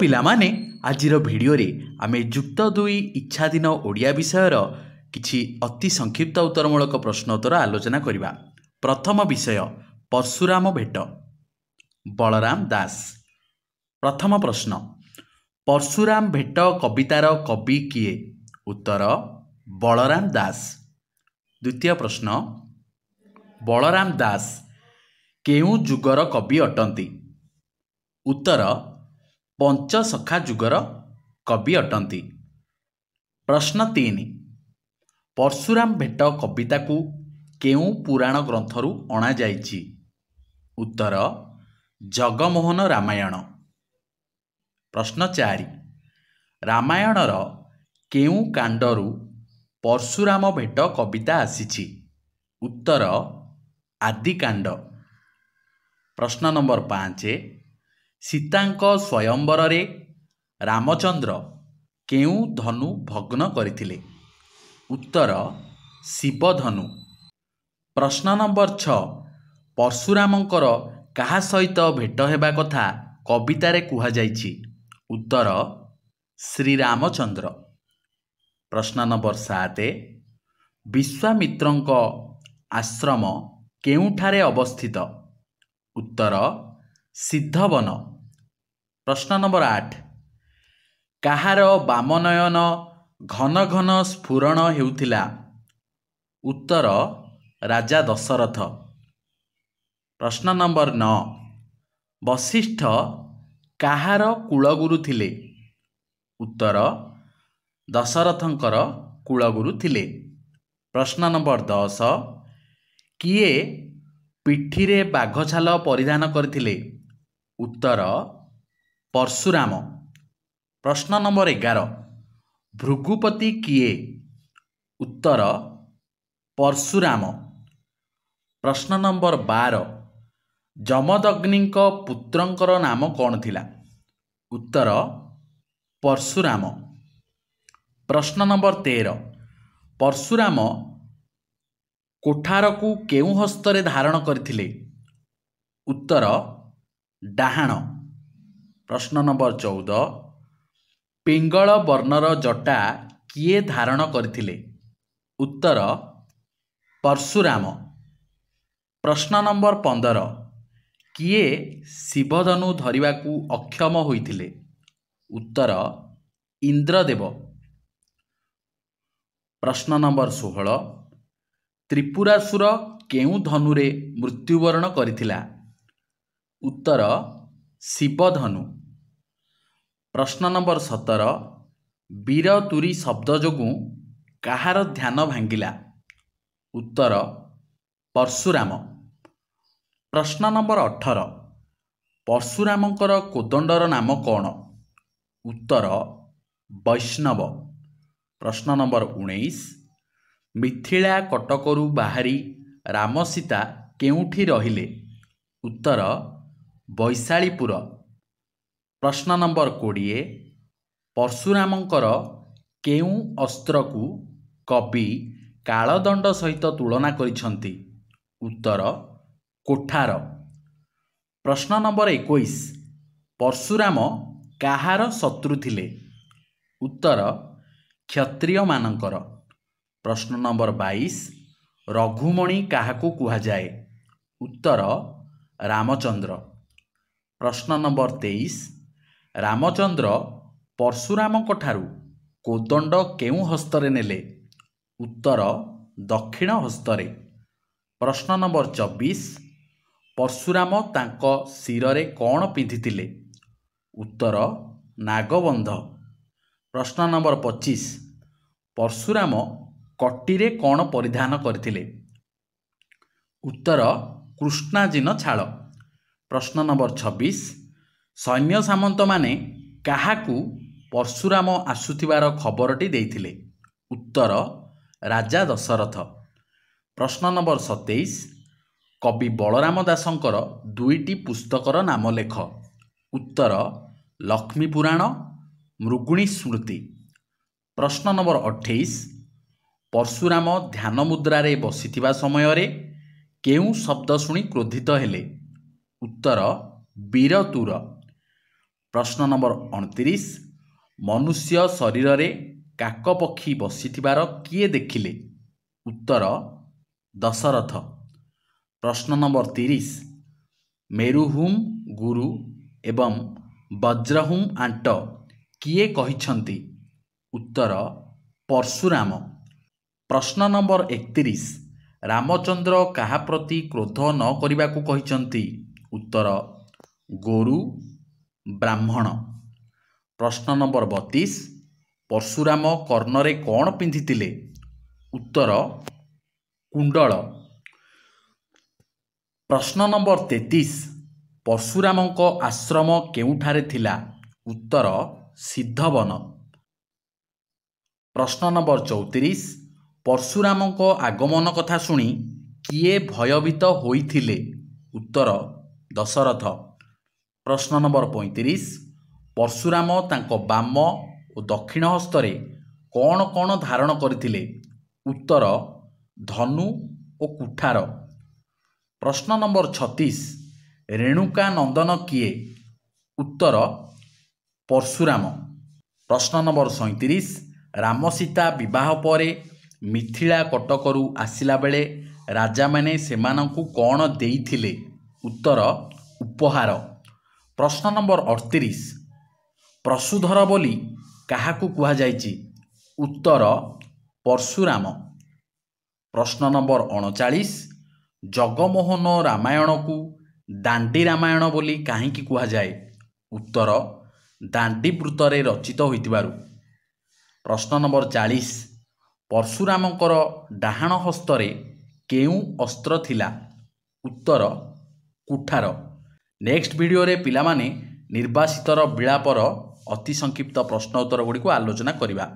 ପିଲାମାନେ ଆଜିର ଭିଡ଼ିଓରେ ଆମେ ଯୁକ୍ତ ଦୁଇ ଇଚ୍ଛାଧୀନ ଓଡ଼ିଆ ବିଷୟର କିଛି ଅତି ସଂକ୍ଷିପ୍ତ ଉତ୍ତରମୂଳକ ପ୍ରଶ୍ନୋତ୍ତର ଆଲୋଚନା କରିବା ପ୍ରଥମ ବିଷୟ ପର୍ଶୁରାମ ଭେଟ ବଳରାମ ଦାସ ପ୍ରଥମ ପ୍ରଶ୍ନ ପର୍ଶୁରାମ ଭେଟ କବିତାର କବି କିଏ ଉତ୍ତର ବଳରାମ ଦାସ ଦ୍ୱିତୀୟ ପ୍ରଶ୍ନ ବଳରାମ ଦାସ କେଉଁ ଯୁଗର କବି ଅଟନ୍ତି ଉତ୍ତର ପଞ୍ଚସଖା ଯୁଗର କବି ଅଟନ୍ତି ପ୍ରଶ୍ନ ତିନି ପର୍ଶୁରାମ ଭେଟ କବିତାକୁ କେଉଁ ପୁରାଣ ଗ୍ରନ୍ଥରୁ ଅଣାଯାଇଛି ଉତ୍ତର ଜଗମୋହନ ରାମାୟଣ ପ୍ରଶ୍ନ ଚାରି ରାମାୟଣର କେଉଁ କାଣ୍ଡରୁ ପର୍ଶୁରାମ ଭେଟ କବିତା ଆସିଛି ଉତ୍ତର ଆଦିକାଣ୍ଡ ପ୍ରଶ୍ନ ନମ୍ବର ପାଞ୍ଚ ସୀତାଙ୍କ ସ୍ୱୟମ୍ବରରେ ରାମଚନ୍ଦ୍ର କେଉଁ ଧନୁ ଭଗ୍ନ କରିଥିଲେ ଉତ୍ତର ଶିବଧନୁ ପ୍ରଶ୍ନ ନମ୍ବର ଛଅ ପର୍ଶୁରାମଙ୍କର କାହା ସହିତ ଭେଟ ହେବା କଥା କବିତାରେ କୁହାଯାଇଛି ଉତ୍ତର ଶ୍ରୀରାମଚନ୍ଦ୍ର ପ୍ରଶ୍ନ ନମ୍ବର ସାତ ବିଶ୍ୱାମିତ୍ରଙ୍କ ଆଶ୍ରମ କେଉଁଠାରେ ଅବସ୍ଥିତ ଉତ୍ତର ସିଦ୍ଧବନ ପ୍ରଶ୍ନ ନମ୍ବର ଆଠ କାହାର ବାମନୟନ ଘନ ଘନ ସ୍ଫୁରଣ ହେଉଥିଲା ଉତ୍ତର ରାଜା ଦଶରଥ ପ୍ରଶ୍ନ ନମ୍ବର ନଅ ବଶିଷ୍ଠ କାହାର କୁଳଗୁରୁ ଥିଲେ ଉତ୍ତର ଦଶରଥଙ୍କର କୁଳଗୁରୁ ଥିଲେ ପ୍ରଶ୍ନ ନମ୍ବର ଦଶ କିଏ ପିଠିରେ ବାଘଛାଲ ପରିଧାନ କରିଥିଲେ ଉତ୍ତର ପର୍ଶୁରାମ ପ୍ରଶ୍ନ ନମ୍ବର ଏଗାର ଭୃଗୁପତି କିଏ ଉତ୍ତର ପର୍ଶୁରାମ ପ୍ରଶ୍ନ ନମ୍ବର ବାର ଯମଦଗ୍ନିଙ୍କ ପୁତ୍ରଙ୍କର ନାମ କ'ଣ ଥିଲା ଉତ୍ତର ପର୍ଶୁରାମ ପ୍ରଶ୍ନ ନମ୍ବର ତେର ପର୍ଶୁରାମ କୋଠାରକୁ କେଉଁ ହସ୍ତରେ ଧାରଣ କରିଥିଲେ ଉତ୍ତର ଡାହାଣ ପ୍ରଶ୍ନ ନମ୍ବର ଚଉଦ ପିଙ୍ଗଳ ବର୍ଣ୍ଣର ଜଟା କିଏ ଧାରଣ କରିଥିଲେ ଉତ୍ତର ପର୍ଶୁରାମ ପ୍ରଶ୍ନ ନମ୍ବର ପନ୍ଦର କିଏ ଶିବଧନୁ ଧରିବାକୁ ଅକ୍ଷମ ହୋଇଥିଲେ ଉତ୍ତର ଇନ୍ଦ୍ରଦେବ ପ୍ରଶ୍ନ ନମ୍ବର ଷୋହଳ ତ୍ରିପୁରାସୁର କେଉଁ ଧନୁରେ ମୃତ୍ୟୁବରଣ କରିଥିଲା ଉତ୍ତର ଶିବଧନୁ ପ୍ରଶ୍ନ ନମ୍ବର ସତର ବୀର ବୀରତୁରୀ ଶବ୍ଦ ଯୋଗୁଁ କାହାର ଧ୍ୟାନ ଭାଙ୍ଗିଲା ଉତ୍ତର ପର୍ଶୁରାମ ପ୍ରଶ୍ନ ନମ୍ବର ଅଠର ପର୍ଶୁରାମଙ୍କର କୋଦଣ୍ଡର ନାମ କ'ଣ ଉତ୍ତର ବୈଷ୍ଣବ ପ୍ରଶ୍ନ ନମ୍ବର ଉଣେଇଶ ମିଥିଳା କଟକରୁ ବାହାରି ରାମ ସୀତା କେଉଁଠି ରହିଲେ ଉତ୍ତର ବୈଶାଳୀପୁର ପ୍ରଶ୍ନ ନମ୍ବର କୋଡ଼ିଏ ପର୍ଶୁରାମଙ୍କର କେଉଁ ଅସ୍ତ୍ରକୁ କବି କାଳଦଣ୍ଡ ସହିତ ତୁଳନା କରିଛନ୍ତି ଉତ୍ତର କୋଠାର ପ୍ରଶ୍ନ ନମ୍ବର ଏକୋଇଶ ପର୍ଶୁରାମ କାହାର ଶତ୍ରୁ ଥିଲେ ଉତ୍ତର କ୍ଷତ୍ରିୟମାନଙ୍କର ପ୍ରଶ୍ନ ନମ୍ବର ବାଇଶ ରଘୁମଣି କାହାକୁ କୁହାଯାଏ ଉତ୍ତର ରାମଚନ୍ଦ୍ର ପ୍ରଶ୍ନ ନମ୍ବର ତେଇଶ ରାମଚନ୍ଦ୍ର ପର୍ଶୁରାମଙ୍କଠାରୁ କୋଦଣ୍ଡ କେଉଁ ହସ୍ତରେ ନେଲେ ଉତ୍ତର ଦକ୍ଷିଣ ହସ୍ତରେ ପ୍ରଶ୍ନ ନମ୍ବର ଚବିଶ ପର୍ଶୁରାମ ତାଙ୍କ ଶିରରେ କ'ଣ ପିନ୍ଧିଥିଲେ ଉତ୍ତର ନାଗବନ୍ଧ ପ୍ରଶ୍ନ ନମ୍ବର ପଚିଶ ପର୍ଶୁରାମ କଟିରେ କ'ଣ ପରିଧାନ କରିଥିଲେ ଉତ୍ତର କୃଷ୍ଣାଜିନ ଛାଳ ପ୍ରଶ୍ନ ନମ୍ବର ଛବିଶ ସୈନ୍ୟ ସାମନ୍ତମାନେ କାହାକୁ ପର୍ଶୁରାମ ଆସୁଥିବାର ଖବରଟି ଦେଇଥିଲେ ଉତ୍ତର ରାଜା ଦଶରଥ ପ୍ରଶ୍ନ ନମ୍ବର ସତେଇଶ କବି ବଳରାମ ଦାସଙ୍କର ଦୁଇଟି ପୁସ୍ତକର ନାମ ଲେଖ ଉତ୍ତର ଲକ୍ଷ୍ମୀପୁରାଣ ମୃଗୁଣୀ ସ୍ମୃତି ପ୍ରଶ୍ନ ନମ୍ବର ଅଠେଇଶ ପର୍ଶୁରାମ ଧ୍ୟାନ ମୁଦ୍ରାରେ ବସିଥିବା ସମୟରେ କେଉଁ ଶବ୍ଦ ଶୁଣି କ୍ରୋଧିତ ହେଲେ ଉତ୍ତର ବୀରତୁର ପ୍ରଶ୍ନ ନମ୍ବର ଅଣତିରିଶ ମନୁଷ୍ୟ ଶରୀରରେ କାକପକ୍ଷୀ ବସିଥିବାର କିଏ ଦେଖିଲେ ଉତ୍ତର ଦଶରଥ ପ୍ରଶ୍ନ ନମ୍ବର ତିରିଶ ମେରୁହୁମ୍ ଗୁରୁ ଏବଂ ବଜ୍ରହୁମ୍ ଆଣ୍ଟ କିଏ କହିଛନ୍ତି ଉତ୍ତର ପର୍ଶୁରାମ ପ୍ରଶ୍ନ ନମ୍ବର ଏକତିରିଶ ରାମଚନ୍ଦ୍ର କାହା ପ୍ରତି କ୍ରୋଧ ନ କରିବାକୁ କହିଛନ୍ତି ଉତ୍ତର ଗୋରୁ ବ୍ରାହ୍ମଣ ପ୍ରଶ୍ନ ନମ୍ବର ବତିଶ ପର୍ଶୁରାମ କର୍ଣ୍ଣରେ କ'ଣ ପିନ୍ଧିଥିଲେ ଉତ୍ତର କୁଣ୍ଡଳ ପ୍ରଶ୍ନ ନମ୍ବର ତେତିଶ ପର୍ଶୁରାମଙ୍କ ଆଶ୍ରମ କେଉଁଠାରେ ଥିଲା ଉତ୍ତର ସିଦ୍ଧବନ ପ୍ରଶ୍ନ ନମ୍ବର ଚଉତିରିଶ ପର୍ଶୁରାମଙ୍କ ଆଗମନ କଥା ଶୁଣି କିଏ ଭୟଭୀତ ହୋଇଥିଲେ ଉତ୍ତର ଦଶରଥ ପ୍ରଶ୍ନ ନମ୍ବର ପଇଁତିରିଶ ପର୍ଶୁରାମ ତାଙ୍କ ବାମ ଓ ଦକ୍ଷିଣ ହସ୍ତରେ କ'ଣ କ'ଣ ଧାରଣ କରିଥିଲେ ଉତ୍ତର ଧନୁ ଓ କୁଠାର ପ୍ରଶ୍ନ ନମ୍ବର ଛତିଶ ରେଣୁକା ନନ୍ଦନ କିଏ ଉତ୍ତର ପରଶୁରାମ ପ୍ରଶ୍ନ ନମ୍ବର ସଇଁତିରିଶ ରାମ ସୀତା ବିବାହ ପରେ ମିଥିଳା କଟକରୁ ଆସିଲା ବେଳେ ରାଜାମାନେ ସେମାନଙ୍କୁ କ'ଣ ଦେଇଥିଲେ ଉତ୍ତର ଉପହାର ପ୍ରଶ୍ନ ନମ୍ବର ଅଠତିରିଶ ପ୍ରସୁଧର ବୋଲି କାହାକୁ କୁହାଯାଇଛି ଉତ୍ତର ପର୍ଶୁରାମ ପ୍ରଶ୍ନ ନମ୍ବର ଅଣଚାଳିଶ ଜଗମୋହନ ରାମାୟଣକୁ ଦାଣ୍ଡି ରାମାୟଣ ବୋଲି କାହିଁକି କୁହାଯାଏ ଉତ୍ତର ଦାଣ୍ଡିବୃତ୍ତରେ ରଚିତ ହୋଇଥିବାରୁ ପ୍ରଶ୍ନ ନମ୍ବର ଚାଳିଶ ପର୍ଶୁରାମଙ୍କର ଡାହାଣ ହସ୍ତରେ କେଉଁ ଅସ୍ତ୍ର ଥିଲା ଉତ୍ତର କୁଠାର ନେକ୍ସଟ ଭିଡ଼ିଓରେ ପିଲାମାନେ ନିର୍ବାସିତର ବିଳାପର ଅତି ସଂକ୍ଷିପ୍ତ ପ୍ରଶ୍ନ ଉତ୍ତର ଗୁଡ଼ିକୁ ଆଲୋଚନା କରିବା